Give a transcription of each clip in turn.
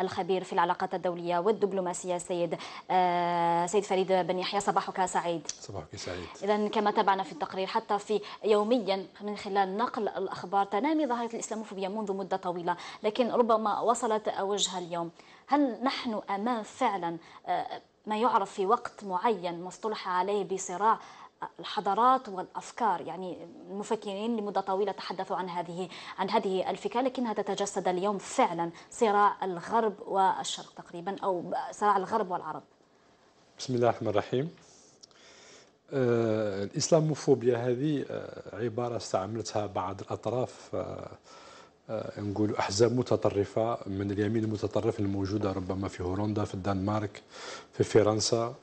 الخبير في العلاقات الدولية والدبلوماسية السيد آه، سيد فريد بن يحيى صباحك سعيد صباحك سعيد إذا كما تابعنا في التقرير حتى في يوميا من خلال نقل الأخبار تنامي ظاهرة الإسلاموفوبيا منذ مدة طويلة لكن ربما وصلت اوجها اليوم هل نحن أمام فعلا آه، ما يعرف في وقت معين مصطلح عليه بصراع الحضارات والافكار يعني المفكرين لمده طويله تحدثوا عن هذه عن هذه الفكره لكنها تتجسد اليوم فعلا صراع الغرب والشرق تقريبا او صراع الغرب والعرب. بسم الله الرحمن الرحيم. آه الاسلاموفوبيا هذه آه عباره استعملتها بعض الاطراف آه, آه، نقول احزاب متطرفه من اليمين المتطرف الموجوده ربما في هولندا في الدنمارك في فرنسا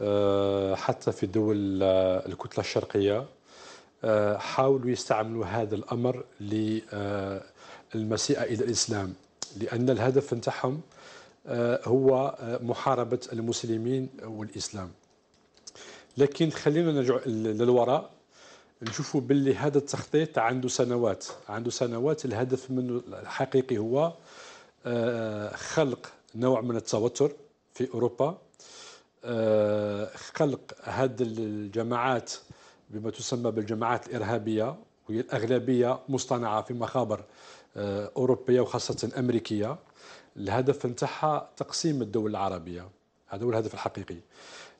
آه، حتى في دول آه، الكتلة الشرقية آه، حاولوا يستعملوا هذا الأمر للمسيئة إلى الإسلام لأن الهدف نتاعهم هو محاربة المسلمين والإسلام لكن خلينا نرجع للوراء نشوفوا باللي هذا التخطيط عنده سنوات عنده سنوات الهدف منه الحقيقي هو خلق نوع من التوتر في أوروبا آه، خلق هذه الجماعات بما تسمى بالجماعات الإرهابية وهي الأغلبية مصطنعة في مخابر آه، أوروبية وخاصة أمريكية الهدف نتاعها تقسيم الدول العربية هذا هو الهدف الحقيقي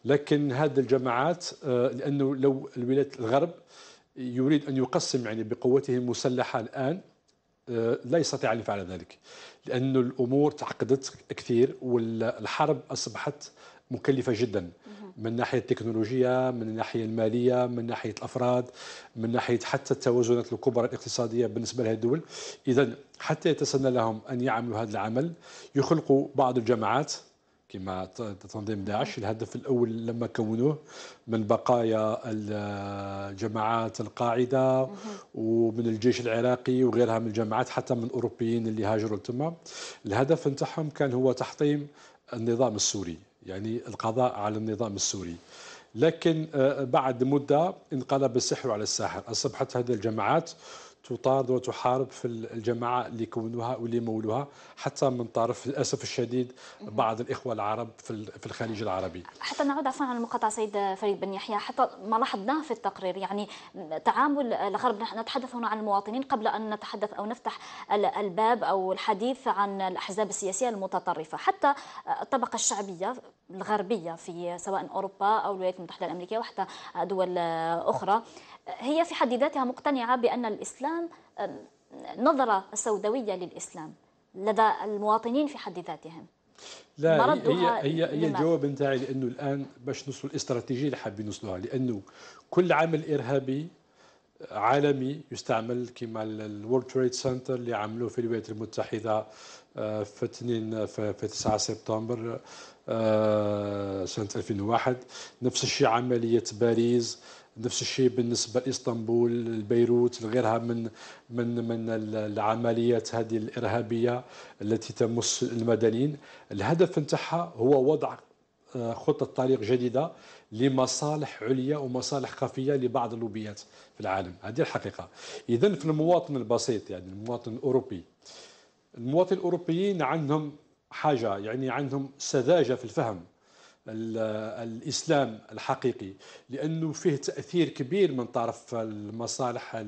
لكن هذه الجماعات آه، لأنه لو الولايات الغرب يريد أن يقسم يعني بقوته المسلحة الآن لا يستطيع أن يفعل ذلك لأن الأمور تعقدت كثير والحرب أصبحت مكلفه جدا من ناحيه التكنولوجيا من الناحيه الماليه من ناحيه الافراد من ناحيه حتى التوازنات الكبرى الاقتصاديه بالنسبه لهذه الدول اذا حتى يتسنى لهم ان يعملوا هذا العمل يخلقوا بعض الجماعات كما تنظيم داعش الهدف الاول لما كونوه من بقايا الجماعات القاعده ومن الجيش العراقي وغيرها من الجماعات حتى من الاوروبيين اللي هاجروا تما الهدف نتاعهم كان هو تحطيم النظام السوري يعني القضاء على النظام السوري لكن آه، بعد مدة انقلب السحر على الساحر أصبحت هذه الجماعات تطارد وتحارب في الجماعة اللي كونوها واللي مولوها حتى من طرف للأسف الشديد بعض الإخوة العرب في الخليج العربي حتى نعود عفوا على المقاطعة سيد فريد بن يحيى حتى ما لاحظناه في التقرير يعني تعامل الغرب نحن نتحدث هنا عن المواطنين قبل أن نتحدث أو نفتح الباب أو الحديث عن الأحزاب السياسية المتطرفة حتى الطبقة الشعبية الغربية في سواء أوروبا أو الولايات المتحدة الأمريكية وحتى دول أخرى هي في حد ذاتها مقتنعة بأن الإسلام نظرة سوداوية للإسلام لدى المواطنين في حد ذاتهم لا هي هي هي الجواب نتاعي لانه الان باش نوصلوا الاستراتيجيه اللي حابين نوصلوها لانه كل عمل ارهابي عالمي يستعمل كما الورد تريد سنتر اللي عملوه في الولايات المتحده في 2 في 9 سبتمبر آه، سنه 2001 نفس الشيء عمليه باريس نفس الشيء بالنسبه لاسطنبول لبيروت لغيرها من من من العمليات هذه الارهابيه التي تمس المدنيين الهدف نتاعها هو وضع آه، خطه طريق جديده لمصالح عليا ومصالح خفيه لبعض اللوبيات في العالم هذه الحقيقه اذا في المواطن البسيط يعني المواطن الاوروبي المواطن الأوروبيين عندهم حاجة يعني عندهم سذاجة في الفهم الاسلام الحقيقي لانه فيه تاثير كبير من طرف المصالح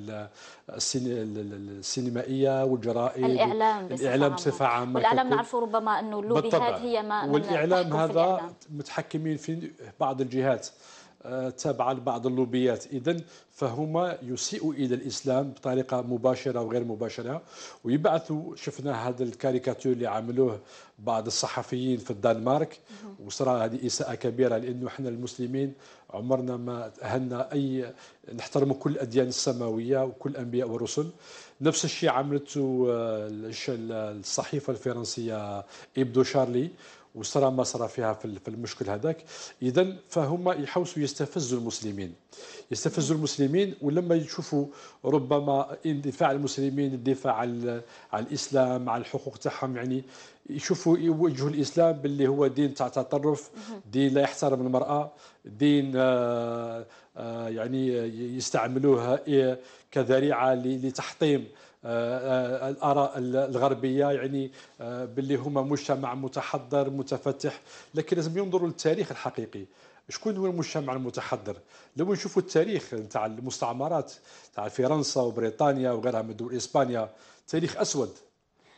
السينمائيه والجرائم الاعلام الاعلام بصفه عامه والاعلام نعرفه ربما انه اللوبيهات هي ما والاعلام هذا متحكمين في بعض الجهات تابعة لبعض اللوبيات إذا فهما يسيئوا إلى الإسلام بطريقة مباشرة وغير مباشرة ويبعثوا شفنا هذا الكاريكاتور اللي عملوه بعض الصحفيين في الدنمارك وصرا هذه إساءة كبيرة لأنه احنا المسلمين عمرنا ما تأهلنا أي نحترم كل الأديان السماوية وكل الأنبياء والرسل نفس الشيء عملته آه، الصحيفة الفرنسية إبدو شارلي وصرى ما صرى فيها في المشكل هذاك اذا فهم يحوسوا يستفزوا المسلمين يستفزوا المسلمين ولما يشوفوا ربما اندفاع المسلمين الدفاع على الاسلام على الحقوق تاعهم يعني يشوفوا يوجهوا الاسلام باللي هو دين تاع تطرف دين لا يحترم المراه دين آه، آه، يعني يستعملوها آه، كذريعه لتحطيم آه، آه، الاراء الغربيه يعني آه، باللي هما مجتمع متحضر متفتح لكن لازم ينظروا للتاريخ الحقيقي شكون هو المجتمع المتحضر لو نشوفوا التاريخ نتاع المستعمرات تاع فرنسا وبريطانيا وغيرها من دول اسبانيا تاريخ اسود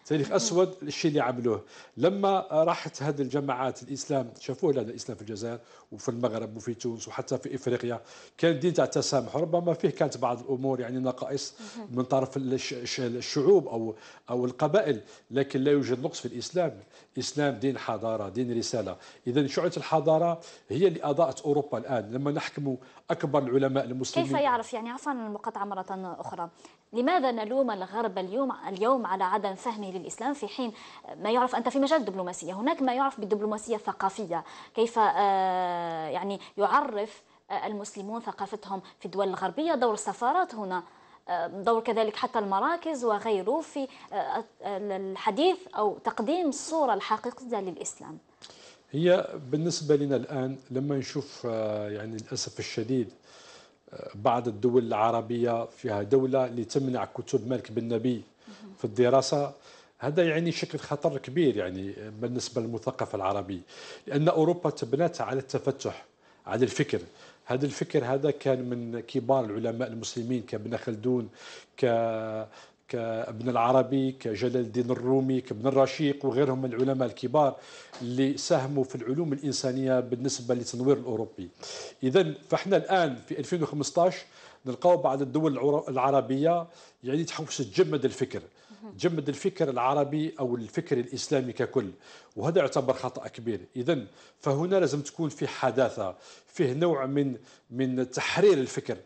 تاريخ اسود الشيء اللي عملوه لما راحت هذه الجماعات الاسلام شافوه هذا الاسلام في الجزائر وفي المغرب وفي تونس وحتى في افريقيا كان دين تاع التسامح ربما فيه كانت بعض الامور يعني نقائص من طرف الشعوب او او القبائل لكن لا يوجد نقص في الاسلام الاسلام دين حضاره دين رساله اذا شعله الحضاره هي اللي اضاءت اوروبا الان لما نحكم اكبر العلماء المسلمين كيف يعرف يعني عفوا المقاطعه مره اخرى لماذا نلوم الغرب اليوم اليوم على عدم فهمه للإسلام في حين ما يعرف أنت في مجال الدبلوماسية هناك ما يعرف بالدبلوماسية الثقافية كيف آه، يعني يعرف آه، المسلمون ثقافتهم في الدول الغربية دور السفارات هنا آه، دور كذلك حتى المراكز وغيره في الحديث أو تقديم الصورة الحقيقية للإسلام هي بالنسبة لنا الآن لما نشوف يعني للأسف الشديد بعض الدول العربية فيها دولة لتمنع كتب مالك بن نبي في الدراسة هذا يعني شكل خطر كبير يعني بالنسبه للمثقف العربي لان اوروبا تبنت على التفتح على الفكر هذا الفكر هذا كان من كبار العلماء المسلمين كابن خلدون ك كابن العربي كجلال الدين الرومي كابن الرشيق وغيرهم من العلماء الكبار اللي ساهموا في العلوم الإنسانية بالنسبة للتنوير الأوروبي إذا فإحنا الآن في 2015 نلقاو بعض الدول العربية يعني تحاول تجمد الفكر جمد الفكر العربي او الفكر الاسلامي ككل وهذا يعتبر خطا كبير اذا فهنا لازم تكون في حداثه فيه نوع من من تحرير الفكر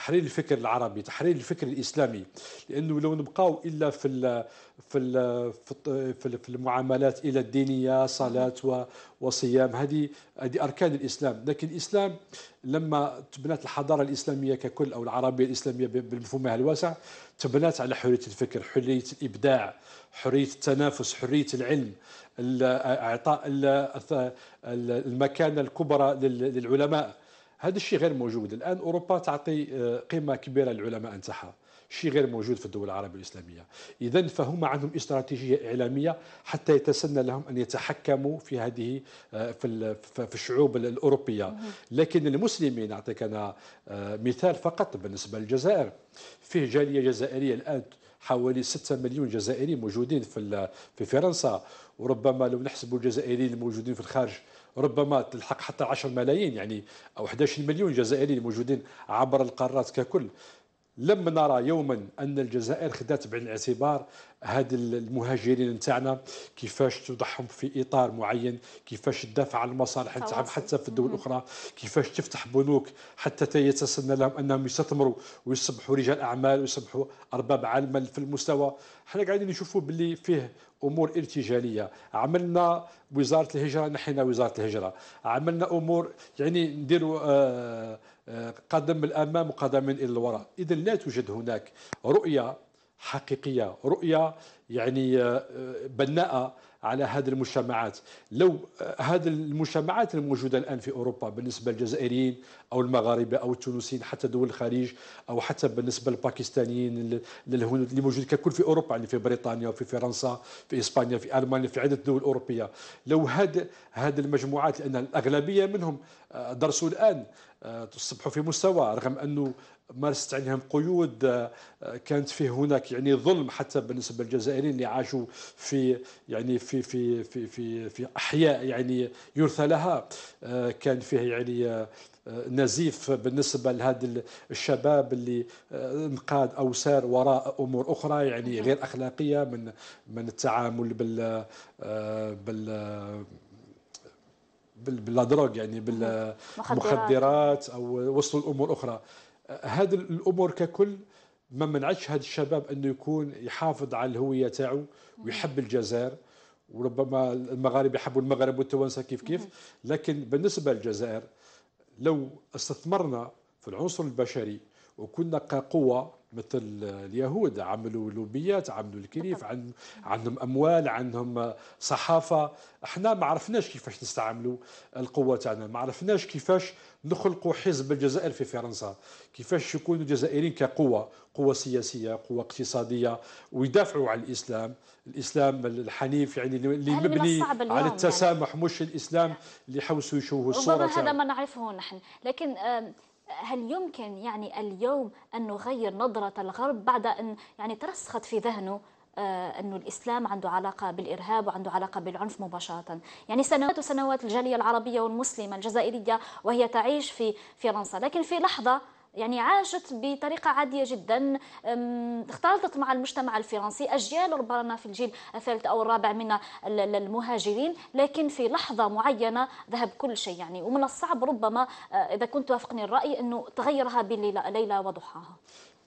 تحرير الفكر العربي تحرير الفكر الاسلامي لانه لو نبقاو الا في الـ في الـ في المعاملات الى الدينيه صلاه وصيام هذه هذه اركان الاسلام لكن الاسلام لما تبنت الحضاره الاسلاميه ككل او العربيه الاسلاميه بمفهومها الواسع تبنت على حريه الفكر حريه الابداع حريه التنافس حريه العلم اعطاء المكانه الكبرى للعلماء هذا الشيء غير موجود الان اوروبا تعطي آه، قيمه كبيره للعلماء نتاعها شيء غير موجود في الدول العربيه الاسلاميه اذا فهم عندهم استراتيجيه اعلاميه حتى يتسنى لهم ان يتحكموا في هذه آه، في في الشعوب الاوروبيه لكن المسلمين اعطيك انا آه، مثال فقط بالنسبه للجزائر فيه جاليه جزائريه الان حوالي 6 مليون جزائري موجودين في في فرنسا وربما لو نحسبوا الجزائريين الموجودين في الخارج ربما تلحق حتى 10 ملايين يعني أو 11 مليون جزائري موجودين عبر القارات ككل لم نرى يوما أن الجزائر خدات بعين الاعتبار هاد المهاجرين نتاعنا كيفاش توضعهم في اطار معين كيفاش تدافع عن المصالح نتاعهم حتى في الدول الاخرى كيفاش تفتح بنوك حتى يتسنى لهم انهم يستثمروا ويصبحوا رجال اعمال ويصبحوا ارباب عالم في المستوى حنا قاعدين نشوفوا باللي فيه امور ارتجاليه عملنا وزاره الهجره نحينا وزاره الهجره عملنا امور يعني نديروا آه،, آه قدم الامام وقدم الى الوراء اذا لا توجد هناك رؤيه حقيقية رؤية يعني آه، بناءة على هذه المجتمعات لو آه، هذه المجتمعات الموجودة الآن في أوروبا بالنسبة للجزائريين أو المغاربة أو التونسيين حتى دول الخليج أو حتى بالنسبة للباكستانيين للهنود اللي موجود ككل في أوروبا يعني في بريطانيا وفي فرنسا في إسبانيا في ألمانيا في عدة دول أوروبية لو هذه هذه المجموعات لأن الأغلبية منهم آه، درسوا الآن آه، تصبحوا في مستوى رغم انه مارست عليهم قيود آه، كانت فيه هناك يعني ظلم حتى بالنسبه للجزائريين اللي عاشوا في يعني في في في في, في احياء يعني يرثى لها آه، كان فيه يعني نزيف بالنسبة لهذا الشباب اللي انقاد أو سار وراء أمور أخرى يعني غير أخلاقية من من التعامل بال بال بالدروغ يعني بالمخدرات او وصلوا الامور اخرى هذه الامور ككل ما منعتش هذا الشباب انه يكون يحافظ على الهويه تاعو ويحب الجزائر وربما المغاربه يحبوا المغرب والتوانسه كيف كيف لكن بالنسبه للجزائر لو استثمرنا في العنصر البشري وكنا كقوه مثل اليهود عملوا لوبيات عملوا الكنيف عن عندهم اموال عندهم صحافه احنا ما عرفناش كيفاش نستعملوا القوه تاعنا ما عرفناش كيفاش نخلقوا حزب الجزائر في فرنسا كيفاش يكونوا الجزائريين كقوه قوه سياسيه قوه اقتصاديه ويدافعوا عن الاسلام الاسلام الحنيف يعني اللي مبني على يعني. التسامح يعني. مش الاسلام اللي حوسوا يشوهوا الصوره هذا ما نعرفه نحن لكن هل يمكن يعني اليوم أن نغير نظرة الغرب بعد أن يعني ترسخت في ذهنه آه، أن الإسلام عنده علاقة بالإرهاب وعنده علاقة بالعنف مباشرة يعني سنوات وسنوات الجالية العربية والمسلمة الجزائرية وهي تعيش في فرنسا لكن في لحظة يعني عاشت بطريقة عادية جدا اختلطت مع المجتمع الفرنسي أجيال ربما في الجيل الثالث أو الرابع من المهاجرين لكن في لحظة معينة ذهب كل شيء يعني ومن الصعب ربما آه، إذا كنت توافقني الرأي أنه تغيرها بين ليلة وضحاها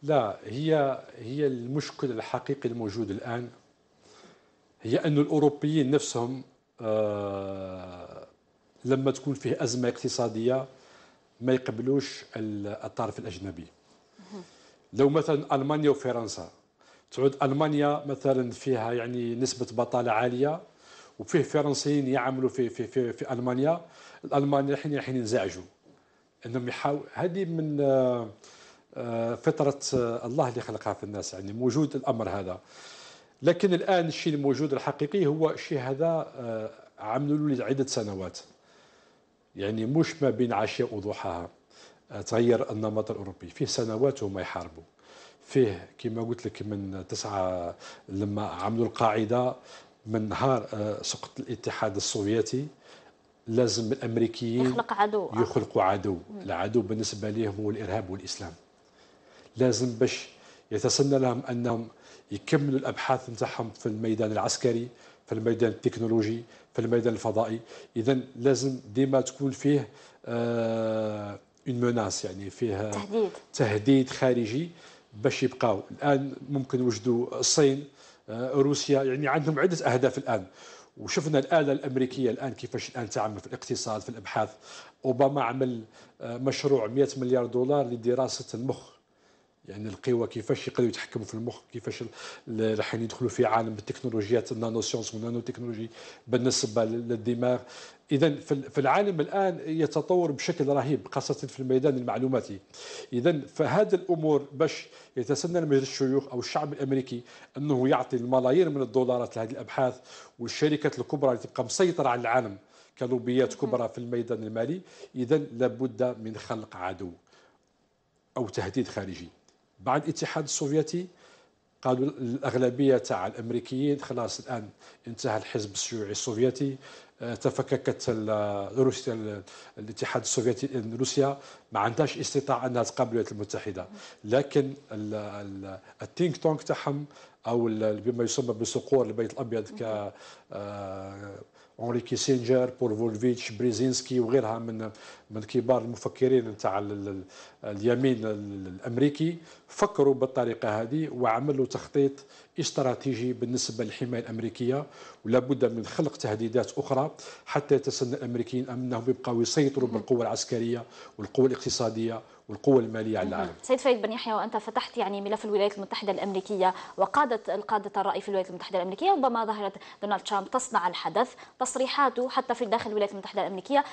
لا هي هي المشكل الحقيقي الموجود الآن هي أن الأوروبيين نفسهم آه لما تكون فيه أزمة اقتصادية ما يقبلوش الطرف الاجنبي لو مثلا المانيا وفرنسا تعود المانيا مثلا فيها يعني نسبه بطاله عاليه وفيه فرنسيين يعملوا في في في, في المانيا الالمان الحين رايحين ينزعجوا انهم يحاول هذه من آه، فطره الله اللي خلقها في الناس يعني موجود الامر هذا لكن الان الشيء الموجود الحقيقي هو الشيء هذا آه، عملوا له عده سنوات يعني مش ما بين عشاء وضحاها تغير النمط الاوروبي فيه سنوات وما يحاربوا فيه كما قلت لك من تسعة لما عملوا القاعده من نهار آه، سقط الاتحاد السوفيتي لازم الامريكيين يخلق عدو يخلقوا عدو العدو بالنسبه لهم هو الارهاب والاسلام لازم باش يتسنى لهم انهم يكملوا الابحاث نتاعهم في الميدان العسكري في الميدان التكنولوجي في الميدان الفضائي اذا لازم ديما تكون فيه اون آه، مناس يعني فيه تهديد تهديد خارجي باش يبقاو الان ممكن وجدوا الصين آه، روسيا يعني عندهم عده اهداف الان وشفنا الاله الامريكيه الان كيفاش الان تعمل في الاقتصاد في الابحاث اوباما عمل آه، مشروع 100 مليار دولار لدراسه المخ يعني القوى كيفاش يقدروا يتحكموا في المخ كيفاش راح يدخلوا في عالم التكنولوجيات النانو سيونس والنانو تكنولوجي بالنسبه للدماغ اذا في العالم الان يتطور بشكل رهيب خاصه في الميدان المعلوماتي اذا فهذه الامور باش يتسنى لمجلس الشيوخ او الشعب الامريكي انه يعطي الملايير من الدولارات لهذه الابحاث والشركات الكبرى اللي تبقى مسيطره على العالم كلوبيات كبرى في الميدان المالي اذا لابد من خلق عدو او تهديد خارجي بعد الاتحاد السوفيتي قالوا الاغلبيه تاع الامريكيين خلاص الان انتهى الحزب الشيوعي السوفيتي آه، تفككت روسيا الاتحاد السوفيتي روسيا ما عندهاش استطاعه انها تقابل الولايات المتحده لكن التينك تونك تاعهم او بما يسمى بصقور البيت الابيض ك آه، اونري كيسنجر بول فولفيتش بريزينسكي وغيرها من من كبار المفكرين نتاع اليمين الامريكي فكروا بالطريقه هذه وعملوا تخطيط استراتيجي بالنسبه للحمايه الامريكيه ولا بد من خلق تهديدات اخرى حتى يتسنى الامريكيين انهم يبقوا يسيطروا بالقوه العسكريه والقوه الاقتصاديه والقوة المالية على العالم سيد فايد بن يحيى وأنت فتحت يعني ملف الولايات المتحدة الأمريكية وقادة القادة الرأي في الولايات المتحدة الأمريكية ربما ظهرت دونالد ترامب تصنع الحدث تصريحاته حتى في داخل الولايات المتحدة الأمريكية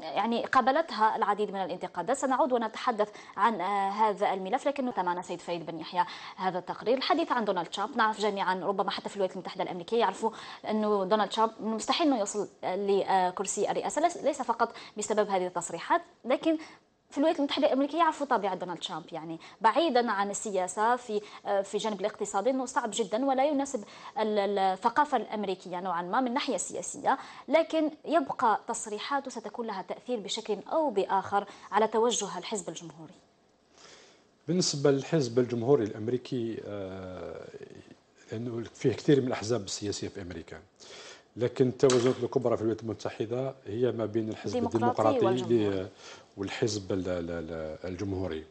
يعني قابلتها العديد من الانتقادات سنعود ونتحدث عن آه، هذا الملف لكن معنا سيد فايد بن يحيى هذا التقرير الحديث عن دونالد ترامب نعرف جميعا ربما حتى في الولايات المتحدة الأمريكية يعرفوا أنه دونالد ترامب مستحيل أنه يصل لكرسي الرئاسة ليس فقط بسبب هذه التصريحات لكن في الولايات المتحده الامريكيه يعرفوا طبيعه دونالد ترامب يعني بعيدا عن السياسه في آه، في جانب الاقتصادي انه صعب جدا ولا يناسب الثقافه الامريكيه نوعا ما من ناحيه سياسيه لكن يبقى تصريحاته ستكون لها تاثير بشكل او باخر على توجه الحزب الجمهوري بالنسبه للحزب الجمهوري الامريكي آه، لانه فيه كثير من الاحزاب السياسيه في امريكا لكن التوازنات الكبرى في الولايات المتحده هي ما بين الحزب الديمقراطي والحزب الجمهوري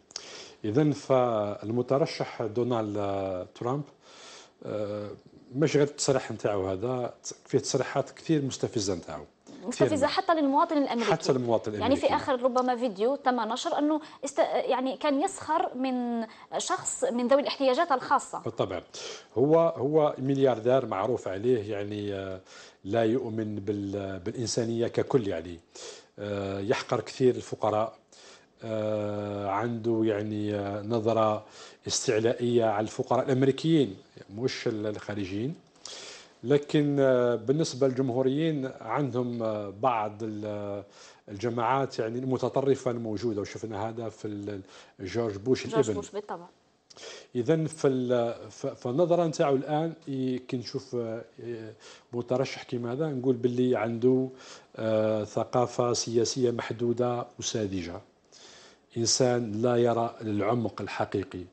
اذا فالمترشح دونالد ترامب آه، مش غير التصريح نتاعو هذا فيه تصريحات كثير مستفزه نتاعو مستفزه حتى للمواطن الامريكي حتى للمواطن الامريكي يعني في اخر ربما فيديو تم نشر انه است... يعني كان يسخر من شخص من ذوي الاحتياجات الخاصه بالطبع هو هو ملياردير معروف عليه يعني آه، لا يؤمن بالإنسانية ككل يعني آه، يحقر كثير الفقراء آه، عنده يعني آه، نظرة استعلائية على الفقراء الأمريكيين مش الخارجيين لكن بالنسبة للجمهوريين عندهم بعض الجماعات يعني المتطرفة الموجودة وشفنا هذا في جورج بوش جورج الابن بوش بالطبع اذا فالنظره نتاعو الان كي نشوف آه، مترشح كيما هذا نقول باللي عنده آه، ثقافه سياسيه محدوده وساذجه انسان لا يرى العمق الحقيقي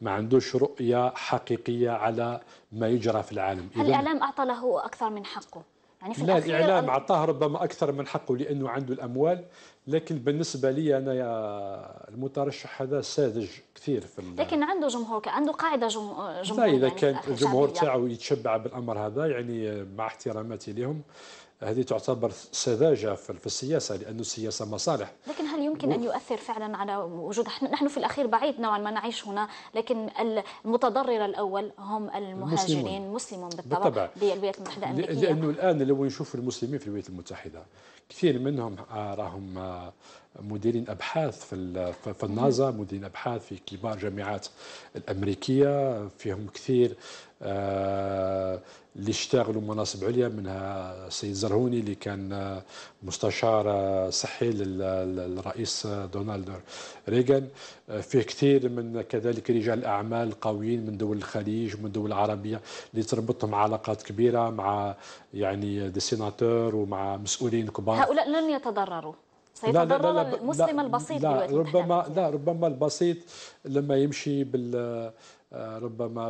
ما عندوش رؤيه حقيقيه على ما يجرى في العالم هل الاعلام اعطى له اكثر من حقه يعني في لا الاعلام اعطاه ربما اكثر من حقه لانه عنده الاموال لكن بالنسبه لي انا يا المترشح هذا ساذج كثير في لكن عنده جمهور عنده قاعده جمهور, جمهور اذا يعني كان الجمهور تاعو يتشبع بالامر هذا يعني مع احتراماتي لهم هذه تعتبر سذاجه في السياسه لانه السياسه مصالح لكن يمكن أن يؤثر فعلا على وجود نحن في الأخير بعيد نوعا ما نعيش هنا لكن المتضرر الأول هم المهاجرين المسلمون بالطبع, بالطبع. بالولايات المتحدة الأمريكية لأنه الآن لو نشوف المسلمين في الولايات المتحدة كثير منهم آه، راهم آه، مديرين ابحاث في في النازا مديرين ابحاث في كبار جامعات الامريكيه فيهم كثير آه، اللي اشتغلوا مناصب عليا منها السيد زرهوني اللي كان آه، مستشار آه، صحي للرئيس دونالد ريغان فيه كثير من كذلك رجال اعمال قويين من دول الخليج ومن دول العربيه اللي تربطهم علاقات كبيره مع يعني دي سيناتور ومع مسؤولين كبار هؤلاء لن يتضرروا سيتضرر لا لا لا المسلم البسيط لا ربما لا ربما البسيط لما يمشي بال آه، ربما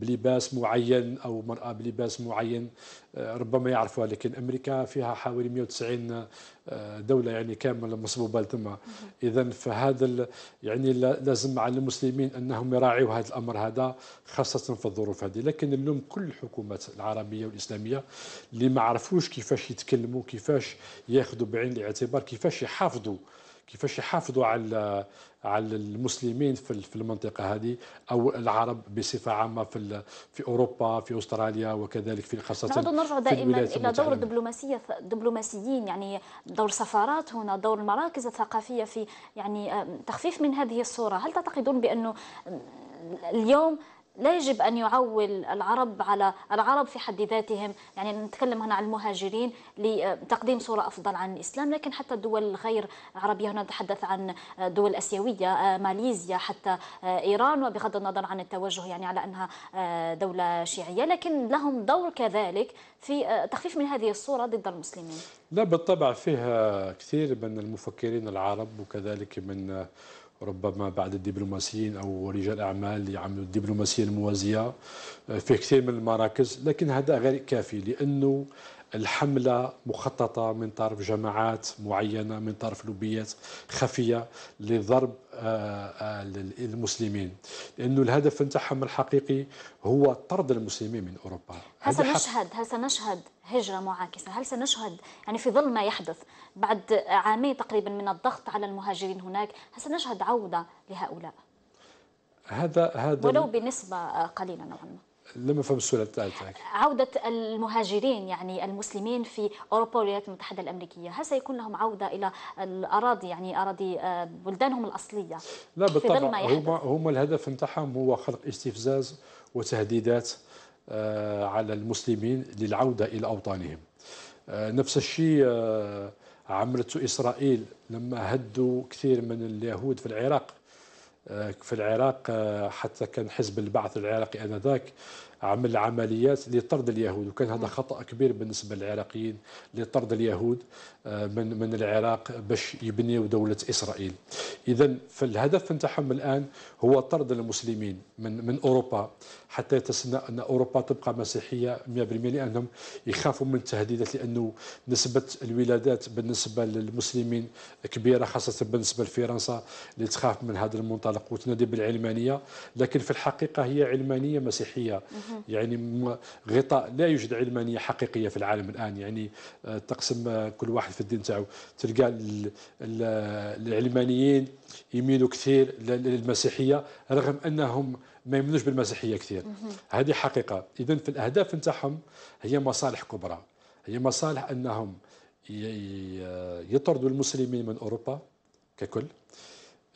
بلباس معين او مراه بلباس معين آه، ربما يعرفوها لكن امريكا فيها حوالي 190 آه، دوله يعني كامله مصبوبه تما اذا فهذا يعني لازم على المسلمين انهم يراعيوا هذا الامر هذا خاصه في الظروف هذه لكن اللوم كل الحكومات العربيه والاسلاميه اللي ما عرفوش كيفاش يتكلموا كيفاش ياخذوا بعين الاعتبار كيفاش يحافظوا كيفاش يحافظوا على على المسلمين في المنطقه هذه او العرب بصفه عامه في في اوروبا في استراليا وكذلك في خاصه نعود نرجع دائما الى دور الدبلوماسيه الدبلوماسيين يعني دور السفارات هنا دور المراكز الثقافيه في يعني تخفيف من هذه الصوره هل تعتقدون بانه اليوم لا يجب أن يعول العرب على العرب في حد ذاتهم يعني نتكلم هنا عن المهاجرين لتقديم صورة أفضل عن الإسلام لكن حتى الدول الغير العربية هنا نتحدث عن دول أسيوية آه، ماليزيا حتى آه، إيران وبغض النظر عن التوجه يعني على أنها آه، دولة شيعية لكن لهم دور كذلك في تخفيف من هذه الصورة ضد المسلمين لا بالطبع فيها كثير من المفكرين العرب وكذلك من ربما بعد الدبلوماسيين او رجال اعمال يعملوا الدبلوماسيه الموازيه آه، في كثير من المراكز لكن هذا غير كافي لانه الحملة مخططة من طرف جماعات معينة من طرف لوبيات خفية لضرب المسلمين آه، آه، لأنه الهدف نتاعهم الحقيقي هو طرد المسلمين من أوروبا هل سنشهد هل سنشهد هجرة معاكسة هل سنشهد يعني في ظل ما يحدث بعد عامين تقريبا من الضغط على المهاجرين هناك هل سنشهد عودة لهؤلاء هذا هذا ولو بنسبة قليلة نوعا ما لم افهم السؤال الثالث عوده المهاجرين يعني المسلمين في اوروبا والولايات المتحده الامريكيه هل سيكون لهم عوده الى الاراضي يعني اراضي آه، بلدانهم الاصليه لا بالطبع هما هما الهدف نتاعهم هو خلق استفزاز وتهديدات آه، على المسلمين للعوده الى اوطانهم آه، نفس الشيء عملته اسرائيل لما هدوا كثير من اليهود في العراق في العراق حتى كان حزب البعث العراقي انذاك عمل عمليات لطرد اليهود وكان هذا خطا كبير بالنسبه للعراقيين لطرد اليهود آه، من من العراق باش يبنيوا دوله اسرائيل اذا فالهدف نتاعهم الان هو طرد المسلمين من من اوروبا حتى يتسنى ان اوروبا تبقى مسيحيه 100% لانهم يخافوا من التهديدات لانه نسبه الولادات بالنسبه للمسلمين كبيره خاصه بالنسبه لفرنسا اللي تخاف من هذا المنطلق وتنادي بالعلمانيه لكن في الحقيقه هي علمانيه مسيحيه يعني غطاء لا يوجد علمانيه حقيقيه في العالم الان يعني آه، تقسم آه، كل واحد في الدين تاعو تلقى العلمانيين يميلوا كثير للمسيحيه رغم انهم ما يمنوش بالمسيحيه كثير هذه حقيقه اذا في الاهداف نتاعهم هي مصالح كبرى هي مصالح انهم يطردوا المسلمين من اوروبا ككل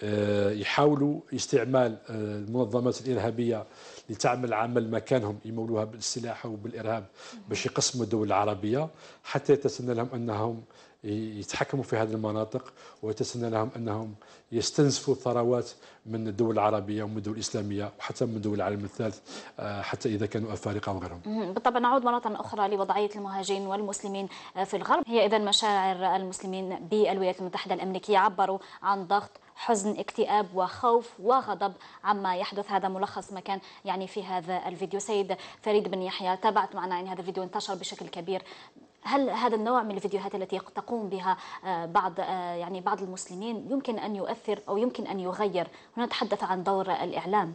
آه، يحاولوا استعمال المنظمات الارهابيه لتعمل عمل مكانهم يمولوها بالسلاح وبالارهاب باش يقسموا الدول العربيه حتى يتسنى لهم انهم يتحكموا في هذه المناطق ويتسنى لهم انهم يستنزفوا الثروات من الدول العربيه ومن الدول الاسلاميه وحتى من دول العالم الثالث آه، حتى اذا كانوا افارقه وغيرهم. بالطبع نعود مره اخرى لوضعيه المهاجرين والمسلمين آه، في الغرب، هي اذا مشاعر المسلمين بالولايات المتحده الامريكيه عبروا عن ضغط حزن اكتئاب وخوف وغضب عما يحدث هذا ملخص ما كان يعني في هذا الفيديو سيد فريد بن يحيى تابعت معنا يعني هذا الفيديو انتشر بشكل كبير هل هذا النوع من الفيديوهات التي تقوم بها آه، بعض آه، يعني بعض المسلمين يمكن ان يؤثر او يمكن ان يغير هنا نتحدث عن دور الاعلام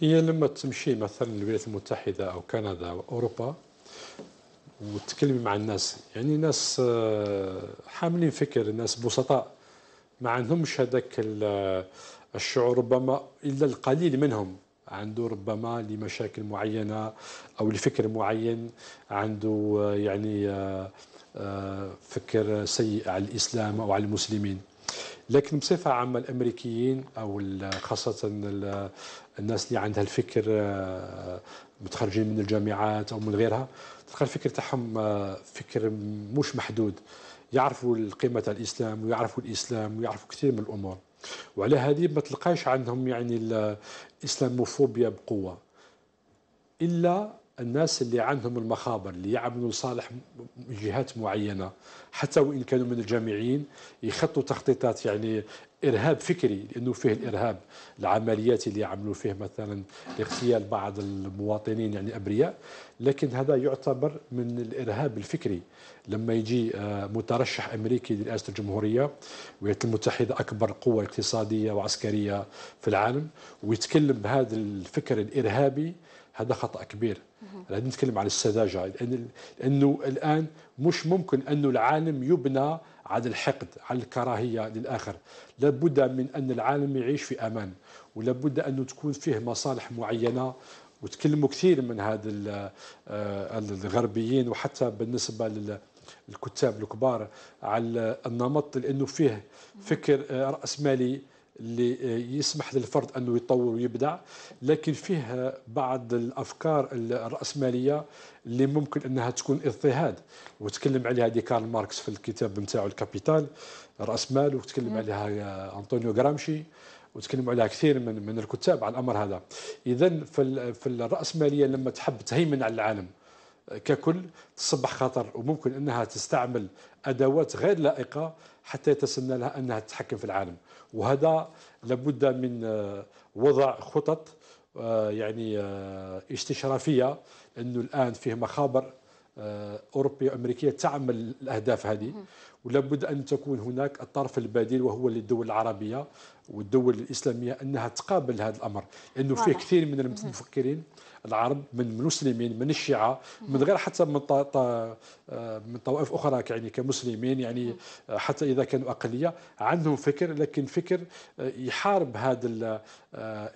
هي لما تمشي مثلا الولايات المتحده او كندا او اوروبا وتكلمي مع الناس يعني ناس آه، حاملين فكر ناس بسطاء ما عندهمش هذاك الشعور ربما الا القليل منهم عنده ربما لمشاكل معينه او لفكر معين عنده آه، يعني آه، آه، فكر سيء على الاسلام او على المسلمين لكن بصفه عامه الامريكيين او خاصه الناس اللي عندها الفكر متخرجين من الجامعات او من غيرها تلقى الفكر تاعهم فكر مش محدود يعرفوا القيمة تاع الإسلام ويعرفوا الإسلام ويعرفوا كثير من الأمور وعلى هذه ما تلقاش عندهم يعني الإسلاموفوبيا بقوة إلا الناس اللي عندهم المخابر اللي يعملوا لصالح جهات معينه حتى وان كانوا من الجامعيين يخطوا تخطيطات يعني ارهاب فكري لانه فيه الارهاب العمليات اللي يعملوا فيه مثلا اغتيال بعض المواطنين يعني ابرياء لكن هذا يعتبر من الارهاب الفكري لما يجي آه، مترشح امريكي لرئاسه الجمهوريه الولايات المتحده اكبر قوه اقتصاديه وعسكريه في العالم ويتكلم بهذا الفكر الارهابي هذا خطا كبير الان نتكلم عن السذاجه لأن لانه الان مش ممكن انه العالم يبنى على الحقد على الكراهيه للاخر لابد من ان العالم يعيش في امان ولابد ان تكون فيه مصالح معينه وتكلموا كثير من هذا آه، الغربيين وحتى بالنسبه لل الكتاب الكبار على النمط لانه فيه فكر آه، راسمالي اللي آه، يسمح للفرد انه يطور ويبدع لكن فيها بعض الافكار الراسماليه اللي ممكن انها تكون اضطهاد وتكلم عليها دي كارل ماركس في الكتاب نتاعو الكابيتال راس مال وتكلم نعم. عليها انطونيو غرامشي وتكلم عليها كثير من من الكتاب على الامر هذا اذا في في الراسماليه لما تحب تهيمن على العالم ككل تصبح خطر وممكن انها تستعمل ادوات غير لائقه حتى يتسنى لها انها تتحكم في العالم وهذا لابد من آه، وضع خطط آه، يعني آه، استشرافيه انه الان فيه مخابر اوروبيه امريكيه تعمل الاهداف هذه ولابد ان تكون هناك الطرف البديل وهو للدول العربيه والدول الاسلاميه انها تقابل هذا الامر لانه فيه كثير من المفكرين العرب من المسلمين من الشيعة من غير حتى من آه، من طوائف أخرى يعني كمسلمين يعني آه، حتى إذا كانوا أقلية عندهم فكر لكن فكر آه، يحارب هذا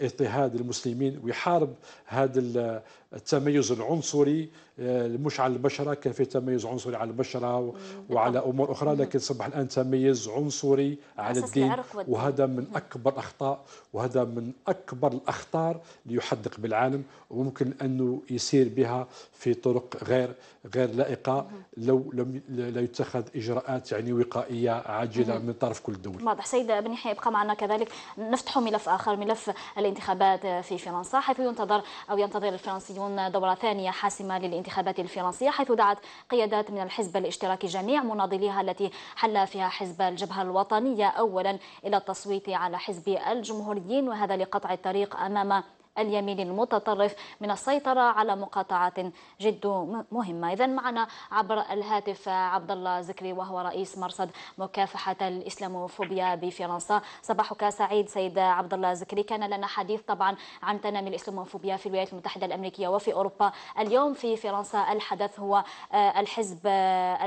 اضطهاد المسلمين ويحارب هذا التميز العنصري آه، مش على البشره كان في تميز عنصري على البشره وعلى امور اخرى لكن صبح الان تميز عنصري على الدين وهذا من اكبر اخطاء وهذا من اكبر الاخطار اللي يحدق بالعالم وممكن انه يسير بها في طرق غير غير لائقه لو لم لا يتخذ اجراءات يعني وقائيه عاجله من طرف كل الدول واضح سيد بن يحيى يبقى معنا كذلك نفتح ملف اخر ملف الانتخابات في فرنسا حيث ينتظر او ينتظر الفرنسيين فرنسيون دورة ثانية حاسمة للانتخابات الفرنسية حيث دعت قيادات من الحزب الاشتراكي جميع مناضليها التي حل فيها حزب الجبهة الوطنية أولا إلى التصويت على حزب الجمهوريين وهذا لقطع الطريق أمام اليمين المتطرف من السيطرة على مقاطعات جد مهمة إذا معنا عبر الهاتف عبد الله زكري وهو رئيس مرصد مكافحة الإسلاموفوبيا بفرنسا صباحك سعيد سيد عبد الله زكري كان لنا حديث طبعا عن تنامي الإسلاموفوبيا في الولايات المتحدة الأمريكية وفي أوروبا اليوم في فرنسا الحدث هو آه، الحزب آه،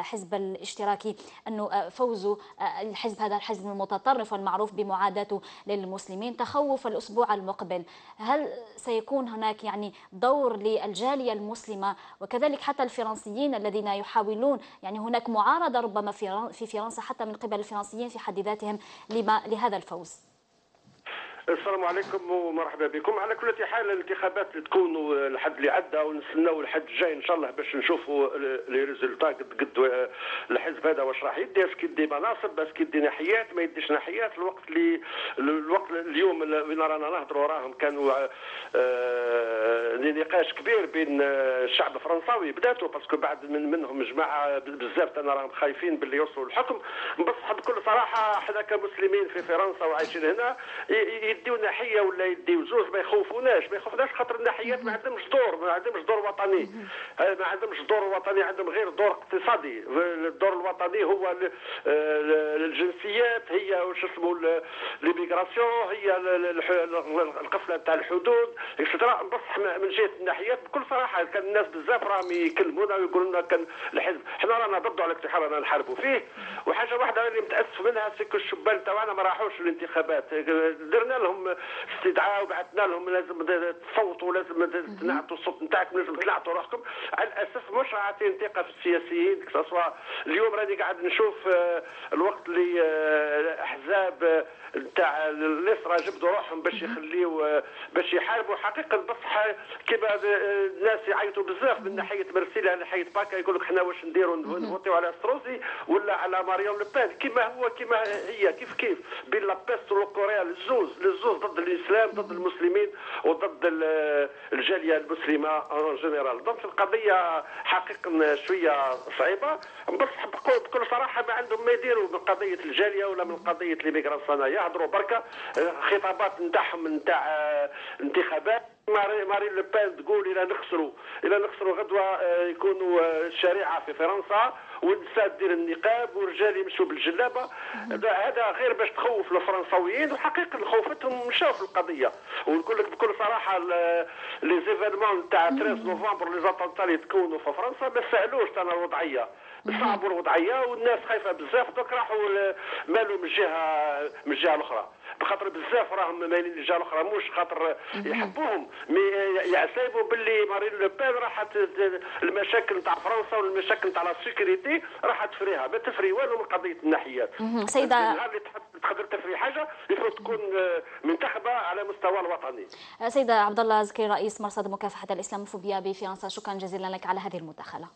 الحزب الاشتراكي أنه آه، فوز الحزب هذا الحزب المتطرف والمعروف بمعاداته للمسلمين تخوف الأسبوع المقبل هل سيكون هناك يعني دور للجالية المسلمة وكذلك حتى الفرنسيين الذين يحاولون يعني هناك معارضة ربما في فرنسا حتى من قبل الفرنسيين في حد ذاتهم لهذا الفوز السلام عليكم ومرحبا بكم على كل حال الانتخابات اللي تكون الحد اللي عدى ونستناو الحد الجاي ان شاء الله باش نشوفوا لي ريزولتا قد قد الحزب هذا واش راح يدي اسكي يدي مناصب بس كيدي ناحيات ما يديش ناحيات الوقت اللي الوقت اليوم وين رانا نهضروا راهم كانوا آه، آه، نقاش كبير بين الشعب الفرنساوي بداتو باسكو بعد من منهم جماعه بزاف انا راهم خايفين باللي يوصلوا للحكم بصح بكل صراحه احنا كمسلمين في فرنسا وعايشين هنا يديو ناحيه ولا يديو زوج ما يخوفوناش ما يخوفوناش خاطر الناحيات ما عندهمش دور ما عندهمش دور وطني آه، ما عندهمش دور وطني عندهم غير دور اقتصادي الدور الوطني هو آه، الجنسيات هي واش اسمه ليميغراسيون هي القفله تاع الحدود اكسترا بصح من جهه الناحيات بكل صراحه كان الناس بزاف راهم يكلمونا ويقولوا لنا كان الحزب حنا رانا ضده على الاقتحام رانا نحاربوا فيه وحاجه واحده اللي متاسف منها سيكو الشبان تاعنا ما راحوش الانتخابات درنا لهم استدعاء وبعثنا لهم لازم تصوتوا لازم تنعطوا الصوت نتاعكم لازم تنعطوا روحكم على اساس مش عاطين ثقه في السياسيين اليوم راني قاعد نشوف آه، الوقت اللي آه، احزاب آه، نتاع اليسرى جبدوا روحهم باش يخليوا باش يحاربوا حقيقه بصح كما الناس يعيطوا بزاف من ناحيه مرسيليا على ناحيه باكا يقول لك احنا واش نديروا نفوتيو على ستروزي ولا على ماريون لوبان كما هو كما هي كيف كيف بين لابيست وكوريا للزوز الزوز ضد الاسلام ضد المسلمين وضد الجاليه المسلمه اون جينيرال دونك القضيه حقيقه شويه صعيبه بس بكل صراحه ما عندهم ما يديروا من قضيه الجاليه ولا من قضيه ليميغراسيون يهضروا بركه خطابات نتاعهم نتاع آه، انتخابات مارين لو تقول الى نخسروا الى نخسروا غدوه آه، يكونوا آه، الشريعه في فرنسا والنساء دير النقاب والرجال يمشوا بالجلابه هذا غير باش تخوف الفرنساويين وحقيقه خوفتهم مشاو في القضيه ونقول لك بكل صراحه لي زيفينمون تاع 13 نوفمبر لي زاتونتا اللي تكونوا في فرنسا ما سهلوش انا الوضعيه صعب الوضعيه والناس خايفه بزاف دوك راحوا مالوا من الجهه من الجهه الاخرى بخاطر بزاف راهم من الجهه الاخرى مش خاطر يحبوهم مي يعتبوا باللي مارين لو بان المشاكل نتاع فرنسا والمشاكل نتاع لا سيكوريتي راح تفريها ما تفري والو من قضيه الناحيات سيده اللي تقدر تفري حاجه يفرض تكون آه، منتخبه على مستوى الوطني سيده عبد الله زكري رئيس مرصد مكافحه الاسلاموفوبيا بفرنسا شكرا جزيلا لك على هذه المداخله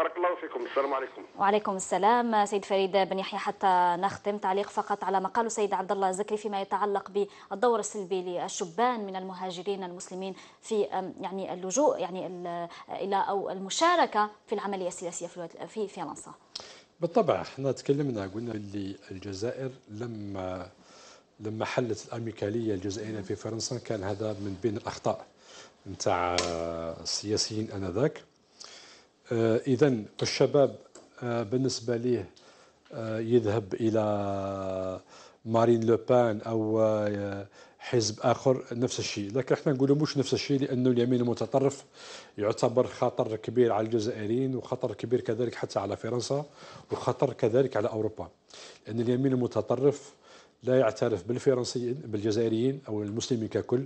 بارك الله فيكم السلام عليكم وعليكم السلام سيد فريد بن يحيى حتى نختم تعليق فقط على ما قاله سيد عبد الله الزكري فيما يتعلق بالدور السلبي للشبان من المهاجرين المسلمين في يعني اللجوء يعني الى او المشاركه في العمليه السياسيه في في فرنسا بالطبع احنا تكلمنا قلنا اللي الجزائر لما لما حلت الاميكاليه الجزائريه في فرنسا كان هذا من بين الاخطاء نتاع السياسيين انذاك آه، اذا الشباب آه، بالنسبه ليه آه، يذهب الى مارين لوبان او حزب اخر نفس الشيء لكن احنا نقولوا مش نفس الشيء لانه اليمين المتطرف يعتبر خطر كبير على الجزائريين وخطر كبير كذلك حتى على فرنسا وخطر كذلك على اوروبا لان اليمين المتطرف لا يعترف بالفرنسيين بالجزائريين او المسلمين ككل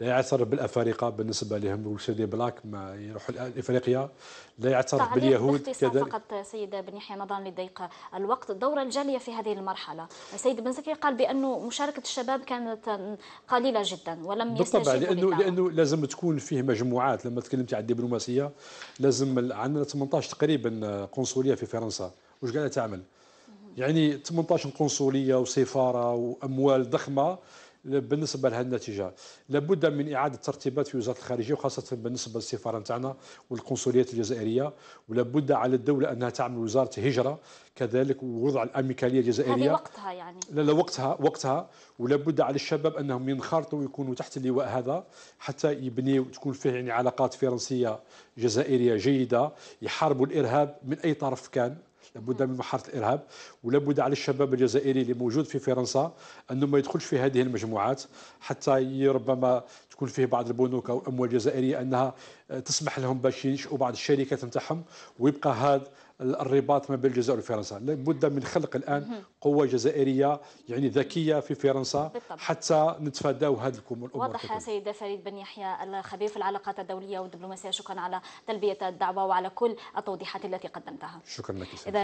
لا يعترف بالافارقه بالنسبه لهم وسيدي بلاك ما يروحوا لافريقيا لا يعترف باليهود كذا فقط سيدة بن يحيى نظرا لضيق الوقت الدوره الجاليه في هذه المرحله السيد بن زكي قال بانه مشاركه الشباب كانت قليله جدا ولم بالطبع لانه لانه لازم تكون فيه مجموعات لما تكلمت على الدبلوماسيه لازم عندنا 18 تقريبا قنصليه في فرنسا وش قاعده تعمل يعني 18 قنصليه وسفاره واموال ضخمه بالنسبه لهذه النتيجه لابد من اعاده ترتيبات في وزاره الخارجيه وخاصه بالنسبه للسفاره نتاعنا والقنصليات الجزائريه ولابد على الدوله انها تعمل وزاره هجره كذلك ووضع الاميكاليه الجزائريه هذه وقتها يعني لا لا وقتها وقتها ولابد على الشباب انهم ينخرطوا ويكونوا تحت اللواء هذا حتى يبنيوا تكون فيه يعني علاقات فرنسيه جزائريه جيده يحاربوا الارهاب من اي طرف كان لابد من محاره الارهاب ولابد على الشباب الجزائري اللي موجود في فرنسا انه ما يدخلش في هذه المجموعات حتى ربما تكون فيه بعض البنوك او اموال جزائريه انها آه، تسمح لهم باش ينشئوا بعض الشركات نتاعهم ويبقى هذا الرباط ما بين الجزائر وفرنسا لابد من خلق الان قوه جزائريه يعني ذكيه في فرنسا حتى نتفاداو هذه الامور واضح سيد فريد بن يحيى الخبير في العلاقات الدوليه والدبلوماسيه شكرا على تلبيه الدعوه وعلى كل التوضيحات التي قدمتها شكرا لك